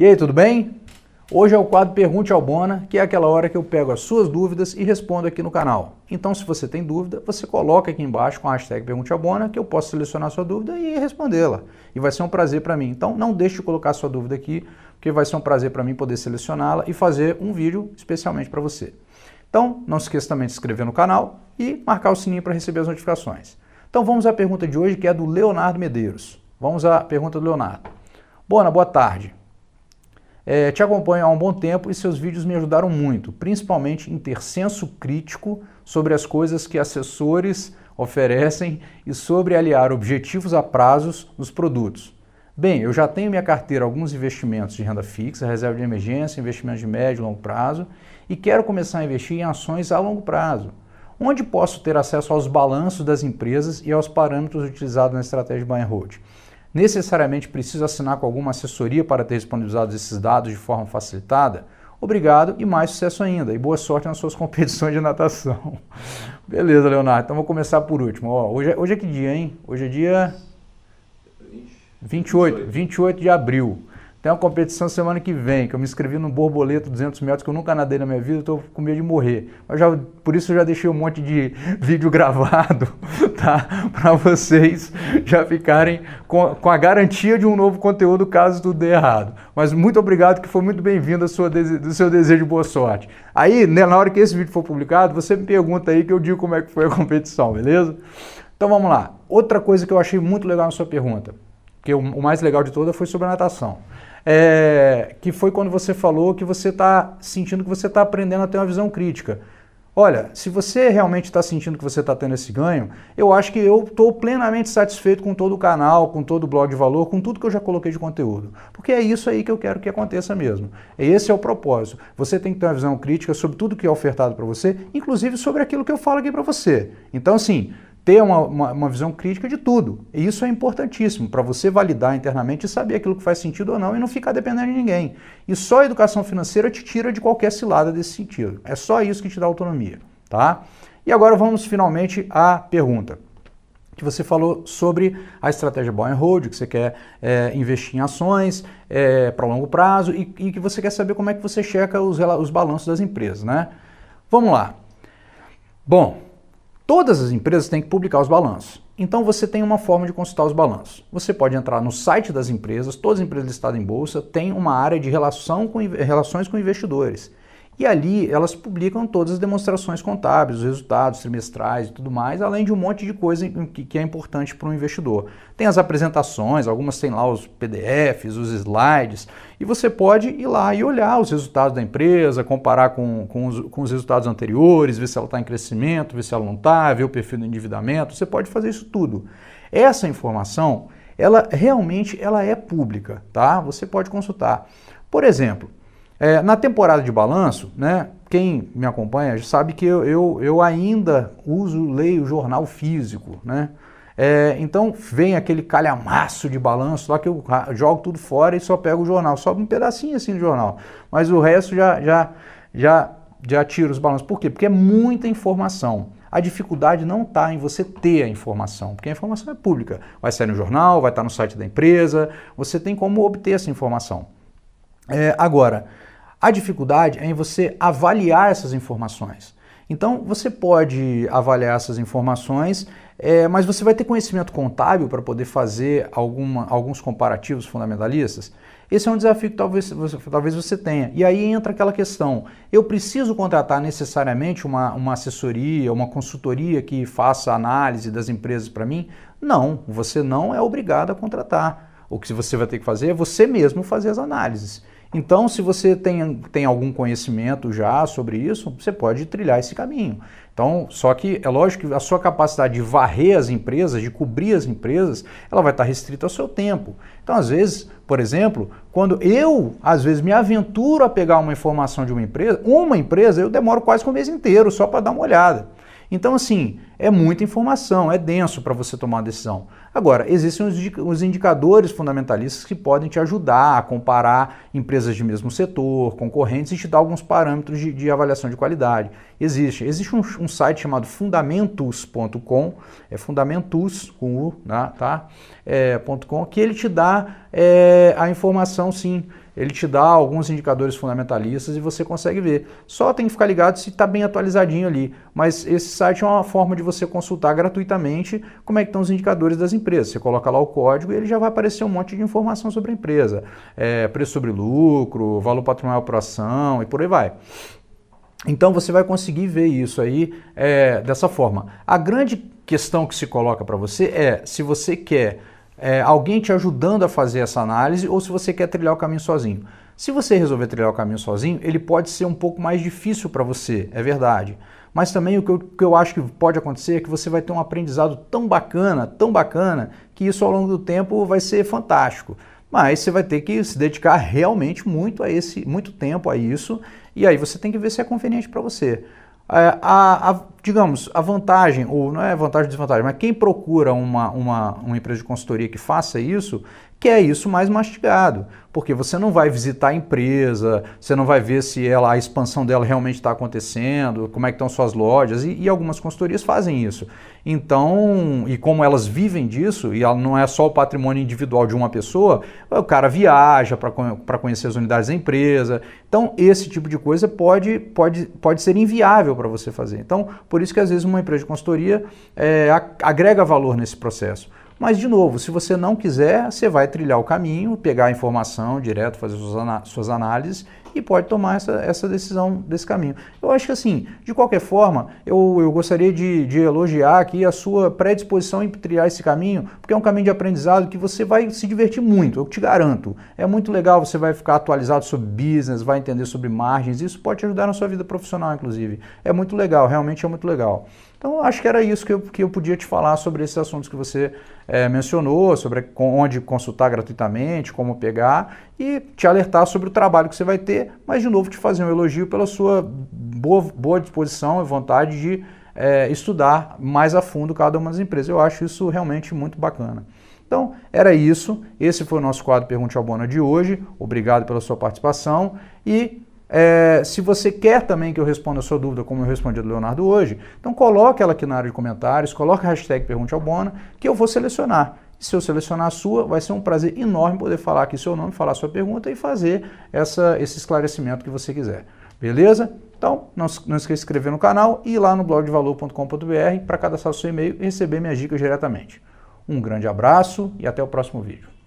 E aí, tudo bem? Hoje é o quadro Pergunte ao Bona, que é aquela hora que eu pego as suas dúvidas e respondo aqui no canal. Então, se você tem dúvida, você coloca aqui embaixo com a hashtag Pergunte ao Bona, que eu posso selecionar a sua dúvida e respondê-la. E vai ser um prazer para mim. Então, não deixe de colocar a sua dúvida aqui, porque vai ser um prazer para mim poder selecioná-la e fazer um vídeo especialmente para você. Então, não se esqueça também de se inscrever no canal e marcar o sininho para receber as notificações. Então, vamos à pergunta de hoje, que é do Leonardo Medeiros. Vamos à pergunta do Leonardo. Bona, boa tarde. É, te acompanho há um bom tempo e seus vídeos me ajudaram muito, principalmente em ter senso crítico sobre as coisas que assessores oferecem e sobre aliar objetivos a prazos nos produtos. Bem, eu já tenho em minha carteira alguns investimentos de renda fixa, reserva de emergência, investimentos de médio e longo prazo e quero começar a investir em ações a longo prazo. Onde posso ter acesso aos balanços das empresas e aos parâmetros utilizados na estratégia buy and hold? necessariamente preciso assinar com alguma assessoria para ter disponibilizados esses dados de forma facilitada? Obrigado e mais sucesso ainda. E boa sorte nas suas competições de natação. Beleza, Leonardo. Então vou começar por último. Ó, hoje, é, hoje é que dia, hein? Hoje é dia 28, 28 de abril. Tem uma competição semana que vem, que eu me inscrevi no borboleto 200 metros, que eu nunca nadei na minha vida, estou com medo de morrer. Mas já, por isso eu já deixei um monte de vídeo gravado, tá? Para vocês já ficarem com, com, a garantia de um novo conteúdo caso tudo dê errado. Mas muito obrigado, que foi muito bem-vindo do seu desejo de boa sorte. Aí, né, na hora que esse vídeo for publicado, você me pergunta aí que eu digo como é que foi a competição, beleza? Então vamos lá. Outra coisa que eu achei muito legal na sua pergunta que o, o mais legal de toda foi sobre a natação. É, que foi quando você falou que você está sentindo que você está aprendendo a ter uma visão crítica. Olha, se você realmente está sentindo que você está tendo esse ganho, eu acho que eu estou plenamente satisfeito com todo o canal, com todo o blog de valor, com tudo que eu já coloquei de conteúdo. Porque é isso aí que eu quero que aconteça mesmo. Esse é o propósito. Você tem que ter uma visão crítica sobre tudo que é ofertado para você, inclusive sobre aquilo que eu falo aqui para você. Então, assim, ter uma, uma, uma, visão crítica de tudo. E isso é importantíssimo para você validar internamente e saber aquilo que faz sentido ou não e não ficar dependendo de ninguém. E só a educação financeira te tira de qualquer cilada desse sentido. É só isso que te dá autonomia, tá? E agora vamos finalmente à pergunta que você falou sobre a estratégia buy and hold, que você quer é, investir em ações é, para longo prazo e, e, que você quer saber como é que você checa os, os balanços das empresas, né? Vamos lá. Bom, Todas as empresas têm que publicar os balanços. Então você tem uma forma de consultar os balanços. Você pode entrar no site das empresas, todas as empresas listadas em bolsa têm uma área de relação com, relações com investidores. E ali elas publicam todas as demonstrações contábeis, os resultados trimestrais e tudo mais, além de um monte de coisa que é importante para um investidor. Tem as apresentações, algumas têm lá os PDFs, os slides, e você pode ir lá e olhar os resultados da empresa, comparar com, com, os, com os resultados anteriores, ver se ela está em crescimento, ver se ela não está, ver o perfil do endividamento, você pode fazer isso tudo. Essa informação, ela realmente ela é pública, tá? Você pode consultar. Por exemplo, é, na temporada de balanço, né, quem me acompanha sabe que eu, eu, eu ainda uso, leio jornal físico, né? É, então vem aquele calhamaço de balanço lá que eu jogo tudo fora e só pego o jornal, só um pedacinho assim do jornal, mas o resto já já já já tiro os balanços. Por quê? Porque é muita informação. A dificuldade não está em você ter a informação, porque a informação é pública. Vai sair no jornal, vai estar tá no site da empresa, você tem como obter essa informação. É, agora, a dificuldade é em você avaliar essas informações. Então, você pode avaliar essas informações, é, mas você vai ter conhecimento contábil para poder fazer alguma, alguns comparativos fundamentalistas? Esse é um desafio que talvez você, talvez você tenha. E aí entra aquela questão: eu preciso contratar necessariamente uma, uma assessoria, uma consultoria que faça análise das empresas para mim? Não, você não é obrigado a contratar. O que você vai ter que fazer é você mesmo fazer as análises. Então, se você tem, tem algum conhecimento já sobre isso, você pode trilhar esse caminho. Então, só que é lógico que a sua capacidade de varrer as empresas, de cobrir as empresas, ela vai estar restrita ao seu tempo. Então, às vezes, por exemplo, quando eu, às vezes, me aventuro a pegar uma informação de uma empresa, uma empresa, eu demoro quase que um mês inteiro só para dar uma olhada. Então, assim, é muita informação, é denso para você tomar uma decisão. Agora, existem os indicadores fundamentalistas que podem te ajudar a comparar empresas de mesmo setor, concorrentes e te dar alguns parâmetros de, de avaliação de qualidade. Existe. Existe um, um site chamado fundamentus.com, é fundamentus com U, né, tá? É, .com, que ele te dá é, a informação sim ele te dá alguns indicadores fundamentalistas e você consegue ver. Só tem que ficar ligado se está bem atualizadinho ali. Mas esse site é uma forma de você consultar gratuitamente como é que estão os indicadores das empresas empresa. Você coloca lá o código e ele já vai aparecer um monte de informação sobre a empresa. É, preço sobre lucro, valor patrimonial por ação e por aí vai. Então você vai conseguir ver isso aí é, dessa forma. A grande questão que se coloca para você é se você quer é, alguém te ajudando a fazer essa análise ou se você quer trilhar o caminho sozinho. Se você resolver trilhar o caminho sozinho, ele pode ser um pouco mais difícil para você, é verdade. Mas também o que, eu, que eu acho que pode acontecer é que você vai ter um aprendizado tão bacana, tão bacana, que isso ao longo do tempo vai ser fantástico. Mas você vai ter que se dedicar realmente muito a esse, muito tempo a isso, e aí você tem que ver se é conveniente para você. É, a, a, digamos, a vantagem, ou não é vantagem ou desvantagem, mas quem procura uma, uma, uma empresa de consultoria que faça isso, que é isso mais mastigado, porque você não vai visitar a empresa, você não vai ver se ela, a expansão dela realmente está acontecendo, como é que estão suas lojas, e, e, algumas consultorias fazem isso. Então, e como elas vivem disso, e ela não é só o patrimônio individual de uma pessoa, o cara viaja para conhecer as unidades da empresa. Então, esse tipo de coisa pode, pode, pode ser inviável para você fazer. Então, por isso que às vezes uma empresa de consultoria é, agrega valor nesse processo mas, de novo, se você não quiser, você vai trilhar o caminho, pegar a informação direto, fazer suas análises e pode tomar essa, essa decisão desse caminho. Eu acho que, assim, de qualquer forma, eu, eu gostaria de, de elogiar aqui a sua predisposição em trilhar esse caminho, porque é um caminho de aprendizado que você vai se divertir muito, eu te garanto. É muito legal, você vai ficar atualizado sobre business, vai entender sobre margens, isso pode te ajudar na sua vida profissional, inclusive. É muito legal, realmente é muito legal. Então, acho que era isso que eu, que eu podia te falar sobre esses assuntos que você é, mencionou, sobre onde consultar gratuitamente, como pegar e te alertar sobre o trabalho que você vai ter, mas de novo te fazer um elogio pela sua boa, boa disposição e vontade de é, estudar mais a fundo cada uma das empresas. Eu acho isso realmente muito bacana. Então, era isso. Esse foi o nosso quadro Pergunte ao Bona de hoje. Obrigado pela sua participação e é, se você quer também que eu responda a sua dúvida, como eu respondi do Leonardo hoje, então coloque ela aqui na área de comentários, coloque a hashtag Pergunte ao Bona, que eu vou selecionar. se eu selecionar a sua, vai ser um prazer enorme poder falar aqui seu nome, falar sua pergunta e fazer essa, esse esclarecimento que você quiser. Beleza? Então, não, não esqueça de se inscrever no canal e ir lá no blog de valor.com.br para cadastrar o seu e-mail e receber minhas dicas diretamente. Um grande abraço e até o próximo vídeo.